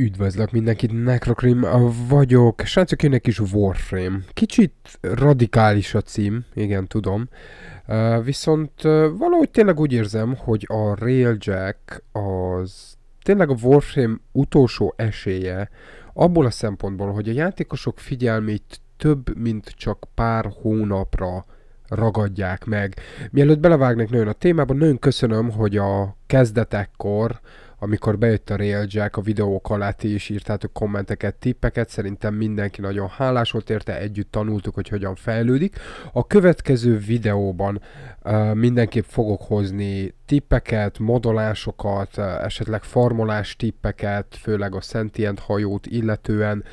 Üdvözlök mindenkit, Necrocrim vagyok. Srácok, egy kis Warframe. Kicsit radikális a cím, igen, tudom. Uh, viszont uh, valahogy tényleg úgy érzem, hogy a Railjack az tényleg a Warframe utolsó esélye, abból a szempontból, hogy a játékosok figyelmét több, mint csak pár hónapra ragadják meg. Mielőtt belevágnék nagyon a témába, nagyon köszönöm, hogy a kezdetekkor amikor bejött a Railjack, a videók alá ti is írtátok kommenteket, tippeket, szerintem mindenki nagyon hálás volt érte, együtt tanultuk, hogy hogyan fejlődik. A következő videóban uh, mindenképp fogok hozni tippeket, modolásokat, uh, esetleg formulás tippeket, főleg a Sentient hajót illetően,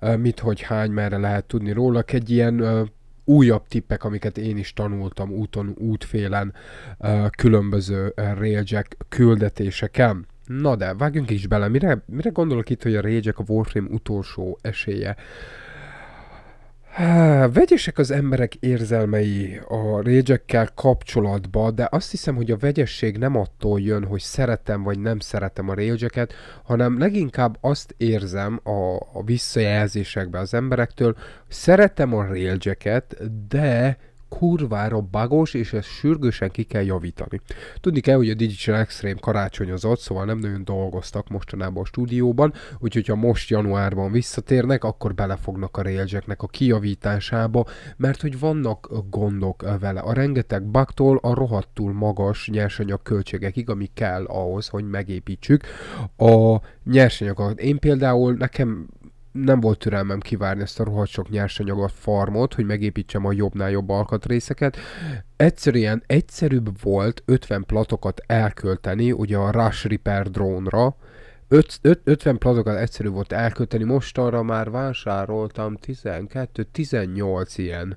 uh, mit, hogy, hány, merre lehet tudni róla. Egy ilyen uh, újabb tippek, amiket én is tanultam úton, útfélen, különböző railjack küldetéseken. Na de, vágjunk is bele. Mire, mire gondolok itt, hogy a rage a Warframe utolsó esélye? vegyesek az emberek érzelmei a rage kapcsolatba, de azt hiszem, hogy a vegyesség nem attól jön, hogy szeretem vagy nem szeretem a rage hanem leginkább azt érzem a, a visszajelzésekbe az emberektől, szeretem a rage de kurvára bagos, és ezt sürgősen ki kell javítani. Tudni kell, hogy a Digital Extreme karácsonyozott, szóval nem nagyon dolgoztak mostanában a stúdióban, úgyhogy ha most januárban visszatérnek, akkor belefognak a railseknek a kijavításába, mert hogy vannak gondok vele. A rengeteg bugtól a rohadtul magas nyersanyag költségekig, ami kell ahhoz, hogy megépítsük a nyersanyagokat. Én például nekem nem volt türelmem kivárni ezt a rohadt sok nyersanyagot, farmot, hogy megépítsem a jobbnál jobb alkatrészeket. Egyszerűen egyszerűbb volt 50 platokat elkölteni, ugye a Rush Repair drónra, 50 platokat egyszerű volt elkölteni, mostanra már vásároltam 12-18 ilyen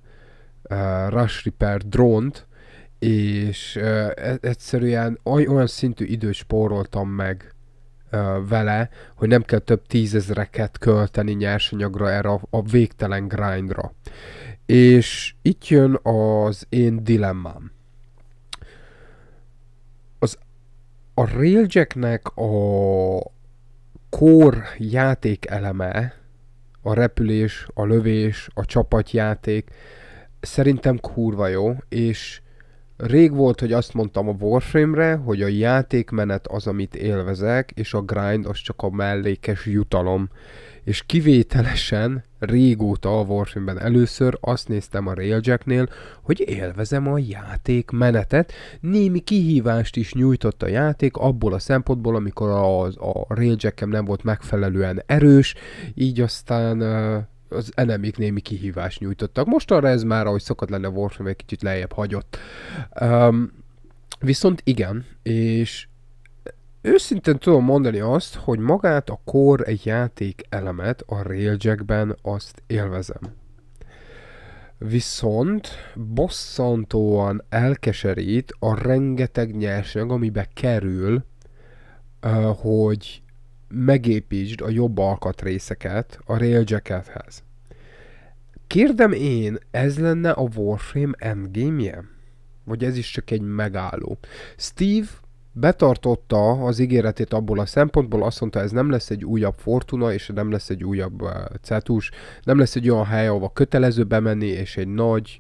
uh, Rush Repair drónt, és uh, egyszerűen olyan szintű időt spóroltam meg, vele, hogy nem kell több tízezreket költeni nyersanyagra erre a, a végtelen grindra. És itt jön az én dilemmám. Az a Railjacknek a kor játék eleme, a repülés, a lövés, a csapatjáték, szerintem kurva jó, és Rég volt, hogy azt mondtam a Warframe-re, hogy a játékmenet az, amit élvezek, és a grind az csak a mellékes jutalom. És kivételesen régóta a Warframe-ben először azt néztem a Railjack-nél, hogy élvezem a játék menetet. Némi kihívást is nyújtott a játék abból a szempontból, amikor a, a Railjack-em nem volt megfelelően erős, így aztán az enemik némi kihívást nyújtottak. Most arra ez már, ahogy szokott lenne Warframe, egy kicsit lejjebb hagyott. Um, viszont igen, és őszintén tudom mondani azt, hogy magát a kor egy játék elemet a Railjackben azt élvezem. Viszont bosszantóan elkeserít a rengeteg nyersanyag, amibe kerül, hogy megépítsd a jobb alkatrészeket a Railjackethez. Kérdem én, ez lenne a Warframe endgame-je? Vagy ez is csak egy megálló? Steve betartotta az ígéretét abból a szempontból, azt mondta, ez nem lesz egy újabb Fortuna, és nem lesz egy újabb uh, Cetus, nem lesz egy olyan hely, ahova kötelező bemenni, és egy nagy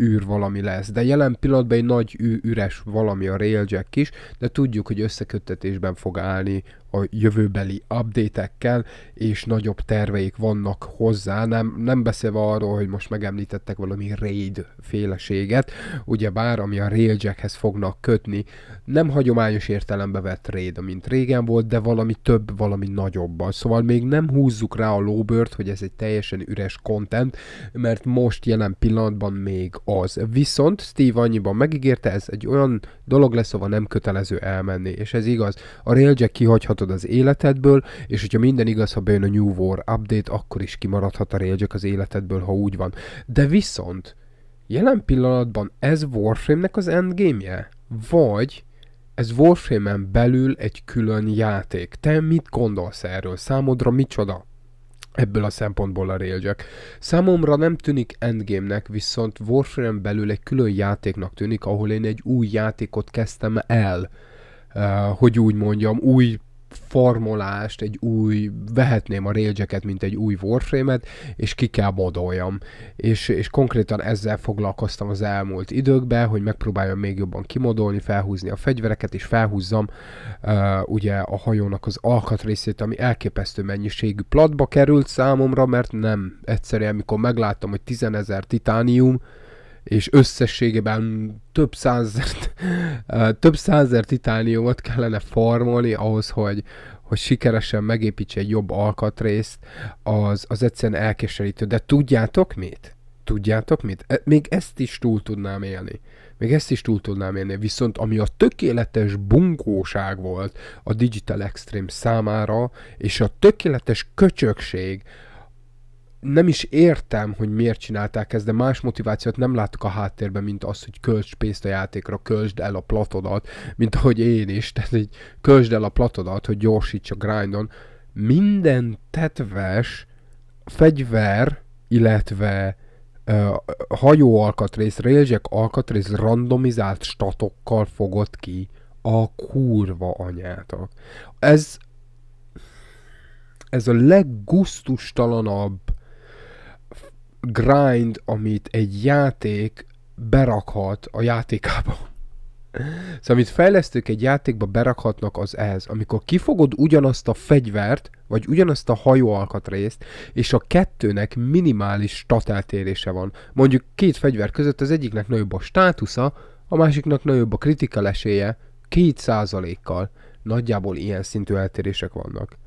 űr valami lesz. De jelen pillanatban egy nagy üres valami a Railjack is, de tudjuk, hogy összeköttetésben fog állni a jövőbeli update-ekkel, és nagyobb terveik vannak hozzá, nem, nem beszélve arról, hogy most megemlítettek valami raid féleséget, ugye bár ami a railjackhez fognak kötni, nem hagyományos értelembe vett raid, amint régen volt, de valami több, valami nagyobban. Szóval még nem húzzuk rá a lóbört, hogy ez egy teljesen üres content, mert most jelen pillanatban még az. Viszont Steve annyiban megígérte, ez egy olyan dolog lesz, ahova nem kötelező elmenni, és ez igaz. A railjack kihagyhat kimaradhatod az életedből, és hogyha minden igaz, ha bejön a New War update, akkor is kimaradhat a Railjack az életedből, ha úgy van. De viszont jelen pillanatban ez Warframe-nek az endgame-je? Vagy ez Warframe-en belül egy külön játék. Te mit gondolsz erről? Számodra micsoda? Ebből a szempontból a Railjack. Számomra nem tűnik endgame-nek, viszont Warframe belül egy külön játéknak tűnik, ahol én egy új játékot kezdtem el. Uh, hogy úgy mondjam, új formulást, egy új, vehetném a railjacket, mint egy új Warframe-et, és ki kell modoljam. És, és konkrétan ezzel foglalkoztam az elmúlt időkben, hogy megpróbáljam még jobban kimodolni, felhúzni a fegyvereket, és felhúzzam uh, ugye a hajónak az alkatrészét, ami elképesztő mennyiségű platba került számomra, mert nem egyszerűen, amikor megláttam, hogy 10 ezer titánium, és összességében több százer, több százer titániumot kellene farmolni ahhoz, hogy, hogy sikeresen megépítse egy jobb alkatrészt, az, az egyszerűen elkeserítő. De tudjátok mit? Tudjátok mit? E, még ezt is túl tudnám élni. Még ezt is túl tudnám élni. Viszont ami a tökéletes bunkóság volt a Digital Extreme számára, és a tökéletes köcsökség, nem is értem, hogy miért csinálták ezt, de más motivációt nem láttuk a háttérben, mint az, hogy költsd pénzt a játékra, költsd el a platodat, mint ahogy én is, tehát így költsd el a platodat, hogy gyorsíts a grindon. Minden tetves fegyver, illetve uh, hajóalkatrész, railjack alkatrész randomizált statokkal fogott ki a kurva anyátok. Ez ez a leggusztustalanabb grind, amit egy játék berakhat a játékába. Szóval, amit fejlesztők egy játékba berakhatnak, az ez. Amikor kifogod ugyanazt a fegyvert, vagy ugyanazt a hajóalkatrészt, és a kettőnek minimális stateltérése van. Mondjuk két fegyver között az egyiknek nagyobb a státusza, a másiknak nagyobb a kritika esélye, két százalékkal. Nagyjából ilyen szintű eltérések vannak.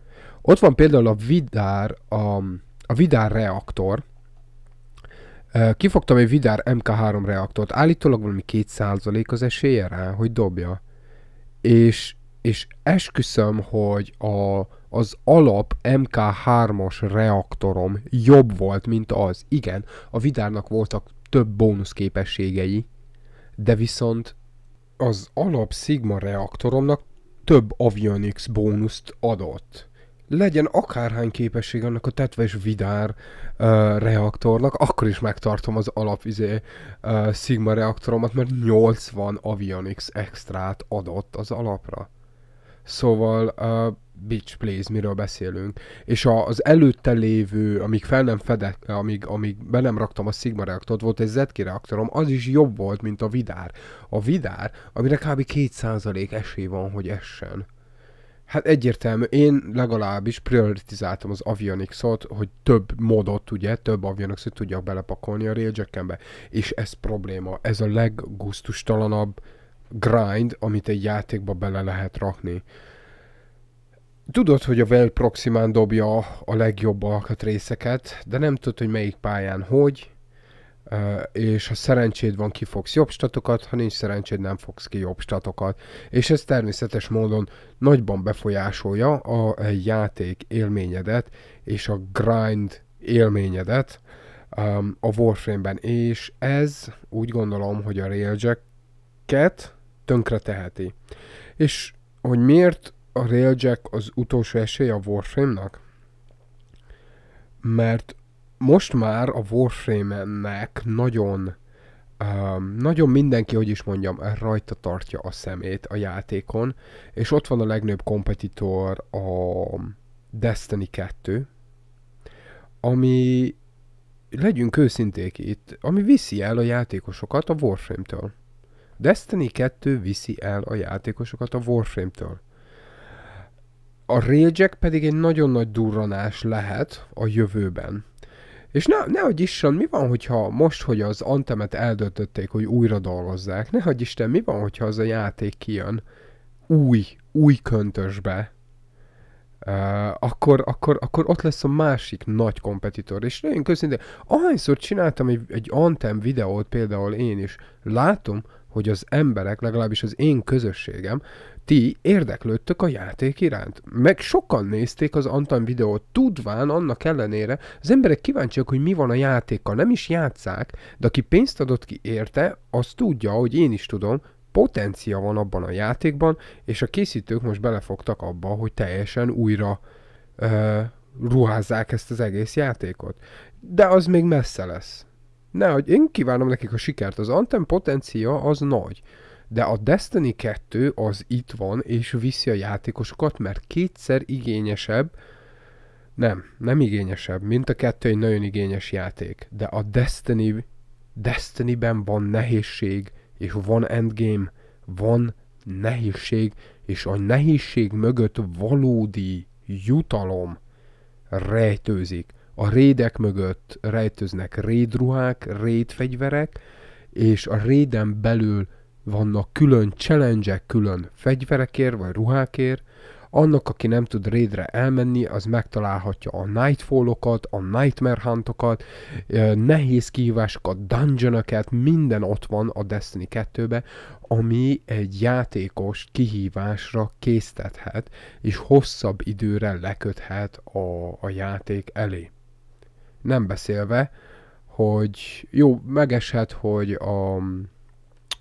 Ott van például a Vidár, a, a Vidár reaktor, Kifogtam egy Vidár MK3 reaktort, állítólag valami 2% az esélye rá, hogy dobja. És, és esküszöm, hogy a, az alap mk 3 os reaktorom jobb volt, mint az. Igen, a Vidárnak voltak több bónusz képességei, de viszont az alap Sigma reaktoromnak több avionics bónuszt adott legyen akárhány képesség annak a tetves vidár uh, reaktornak, akkor is megtartom az alapizé uh, Sigma reaktoromat, mert 80 avionics extrát adott az alapra. Szóval, uh, bitch please, miről beszélünk. És a, az előtte lévő, amíg fel nem fedek, amíg, amíg be nem raktam a Sigma reaktort, volt egy Zetki reaktorom, az is jobb volt, mint a Vidár. A Vidár, amire kb. 2% esély van, hogy essen. Hát egyértelmű, én legalábbis prioritizáltam az avionics-ot, hogy több modot, ugye, több avionixot tudjak belepakolni a Railjackembe, és ez probléma, ez a leggusztustalanabb grind, amit egy játékba bele lehet rakni. Tudod, hogy a Vel Proximán dobja a legjobb alkatrészeket, de nem tudod, hogy melyik pályán hogy, és ha szerencséd van, ki fogsz jobb statokat, ha nincs szerencséd, nem fogsz ki jobb statokat. És ez természetes módon nagyban befolyásolja a játék élményedet és a grind élményedet um, a Warframe-ben. És ez úgy gondolom, hogy a Railjack-et tönkre teheti. És hogy miért a Railjack az utolsó esély a Warframe-nak? Mert most már a Warframe-nek nagyon Um, nagyon mindenki, hogy is mondjam, rajta tartja a szemét a játékon, és ott van a legnőbb kompetitor a Destiny 2, ami, legyünk őszinték itt, ami viszi el a játékosokat a Warframe-től. Destiny 2 viszi el a játékosokat a Warframe-től. A Railjack pedig egy nagyon nagy durranás lehet a jövőben és ne, nehogy Isten, mi van, hogyha most, hogy az Antemet eldöntötték, hogy újra dolgozzák, nehogy Isten, mi van, hogyha az a játék kijön új, új köntösbe, Uh, akkor, akkor, akkor ott lesz a másik nagy kompetitor. És nagyon köszönöm, ahányszor csináltam egy, egy Antem videót, például én is, látom, hogy az emberek, legalábbis az én közösségem, ti érdeklődtök a játék iránt. Meg sokan nézték az Antan videót, tudván annak ellenére, az emberek kíváncsiak, hogy mi van a játékkal, nem is játszák, de aki pénzt adott ki érte, az tudja, hogy én is tudom, potencia van abban a játékban, és a készítők most belefogtak abba, hogy teljesen újra uh, ruházzák ezt az egész játékot. De az még messze lesz. Ne, hogy én kívánom nekik a sikert. Az Anthem potencia az nagy. De a Destiny 2 az itt van, és viszi a játékosokat, mert kétszer igényesebb, nem, nem igényesebb, mint a kettő egy nagyon igényes játék. De a Destiny, Destiny-ben van nehézség, és van endgame, van nehézség, és a nehézség mögött valódi jutalom rejtőzik a rédek mögött rejtőznek rédruhák, rédfegyverek, és a réden belül vannak külön challenge külön fegyverekért vagy ruhákért, annak, aki nem tud rédre elmenni, az megtalálhatja a Nightfallokat, a Nightmare Huntokat, nehéz kihívásokat, dungeonokat, minden ott van a Destiny 2-be, ami egy játékos kihívásra késztethet, és hosszabb időre leköthet a, a játék elé nem beszélve, hogy jó, megeshet, hogy a,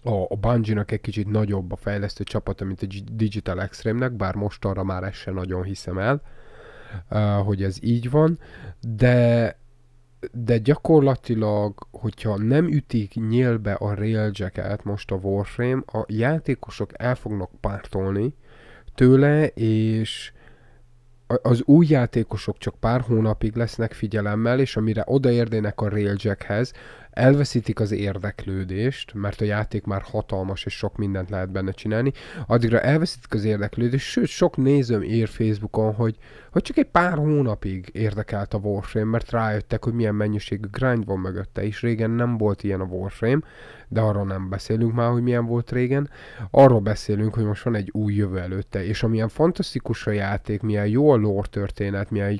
a, a Bungie-nak egy kicsit nagyobb a fejlesztő csapata, mint a Digital Extreme-nek, bár mostanra már ezt sem nagyon hiszem el, hogy ez így van, de de gyakorlatilag, hogyha nem ütik nyélbe a railjacket most a Warframe, a játékosok el fognak pártolni tőle, és az új játékosok csak pár hónapig lesznek figyelemmel, és amire odaérnének a Railjackhez, elveszítik az érdeklődést, mert a játék már hatalmas, és sok mindent lehet benne csinálni, addigra elveszítik az érdeklődést, sőt, sok nézőm ír Facebookon, hogy, hogy csak egy pár hónapig érdekelt a Warframe, mert rájöttek, hogy milyen mennyiségű grind van mögötte, és régen nem volt ilyen a Warframe, de arról nem beszélünk már, hogy milyen volt régen, arról beszélünk, hogy most van egy új jövő előtte, és amilyen fantasztikus a játék, milyen jó a lore történet, milyen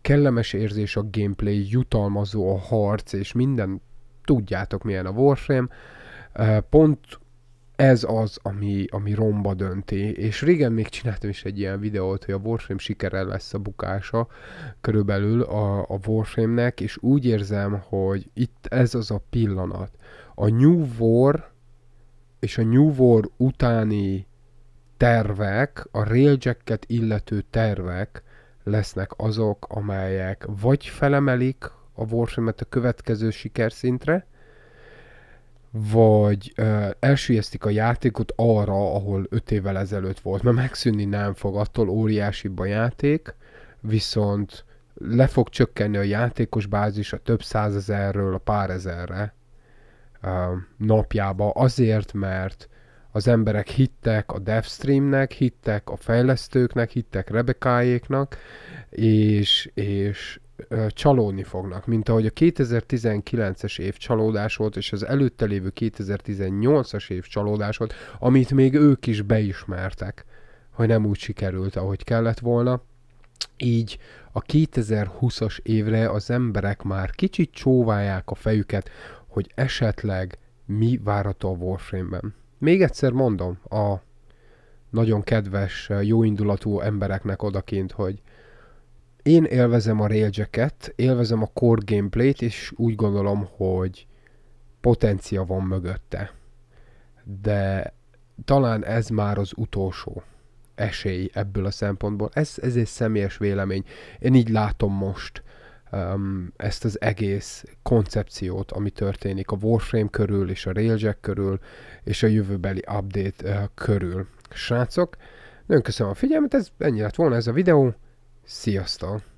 kellemes érzés a gameplay, jutalmazó a harc, és minden tudjátok milyen a Warframe, pont ez az, ami, ami romba dönti. És régen még csináltam is egy ilyen videót, hogy a Warframe sikere lesz a bukása körülbelül a, a Warframe-nek, és úgy érzem, hogy itt ez az a pillanat. A New War és a New War utáni tervek, a Railjacket illető tervek lesznek azok, amelyek vagy felemelik a warframe a következő sikerszintre, vagy ö, elsüllyesztik a játékot arra, ahol 5 évvel ezelőtt volt, mert megszűnni nem fog, attól óriási a játék, viszont le fog csökkenni a játékos bázis a több százezerről a pár ezerre ö, napjába, azért, mert az emberek hittek a DevStreamnek, hittek a fejlesztőknek, hittek Rebekáéknak, és, és, csalódni fognak, mint ahogy a 2019-es év csalódás volt, és az előtte lévő 2018-as év csalódás volt, amit még ők is beismertek, hogy nem úgy sikerült, ahogy kellett volna. Így a 2020-as évre az emberek már kicsit csóválják a fejüket, hogy esetleg mi várható a Warframe-ben. Még egyszer mondom a nagyon kedves, jóindulatú embereknek odakint, hogy én élvezem a Railjacket, élvezem a core gameplayt, és úgy gondolom, hogy potencia van mögötte. De talán ez már az utolsó esély ebből a szempontból. Ez, ez egy személyes vélemény. Én így látom most um, ezt az egész koncepciót, ami történik a Warframe körül, és a Railjack körül, és a jövőbeli update uh, körül. Srácok, nagyon köszönöm a figyelmet, ez ennyi lett volna ez a videó. Sziasztok!